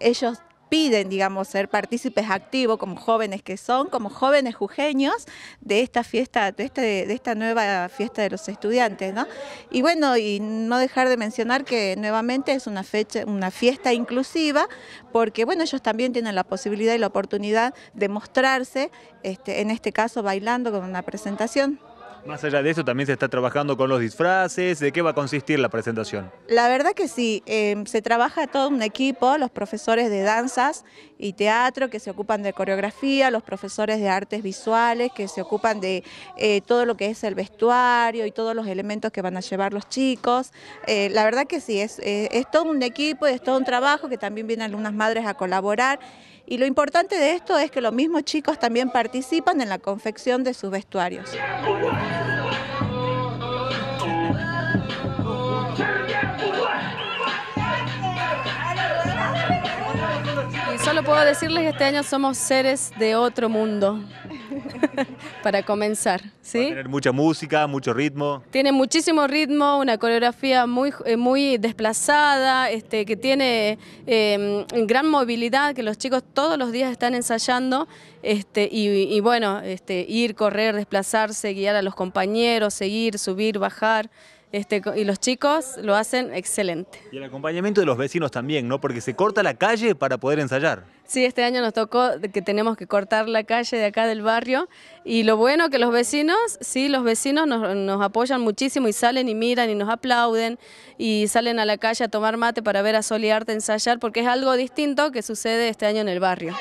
Ellos piden, digamos, ser partícipes activos como jóvenes que son, como jóvenes jujeños de esta fiesta, de, este, de esta nueva fiesta de los estudiantes, ¿no? Y bueno, y no dejar de mencionar que nuevamente es una fecha, una fiesta inclusiva, porque bueno, ellos también tienen la posibilidad y la oportunidad de mostrarse, este, en este caso bailando con una presentación. Más allá de eso, también se está trabajando con los disfraces. ¿De qué va a consistir la presentación? La verdad que sí, eh, se trabaja todo un equipo, los profesores de danzas y teatro que se ocupan de coreografía, los profesores de artes visuales que se ocupan de eh, todo lo que es el vestuario y todos los elementos que van a llevar los chicos. Eh, la verdad que sí, es, eh, es todo un equipo, es todo un trabajo que también vienen algunas madres a colaborar. Y lo importante de esto es que los mismos chicos también participan en la confección de sus vestuarios. Solo puedo decirles que este año somos seres de otro mundo, para comenzar. ¿sí? tener mucha música, mucho ritmo. Tiene muchísimo ritmo, una coreografía muy, eh, muy desplazada, este, que tiene em, gran movilidad, que los chicos todos los días están ensayando, este, y, bueno, este, ir, correr, desplazarse, guiar a los compañeros, seguir, subir, bajar. Este, y los chicos lo hacen excelente. Y el acompañamiento de los vecinos también, ¿no? Porque se corta la calle para poder ensayar. Sí, este año nos tocó que tenemos que cortar la calle de acá del barrio y lo bueno que los vecinos, sí, los vecinos nos, apoyan muchísimo y salen y miran y nos aplauden y salen a la calle a tomar mate para ver a Sol Arte ensayar porque es algo distinto que sucede este año en el barrio.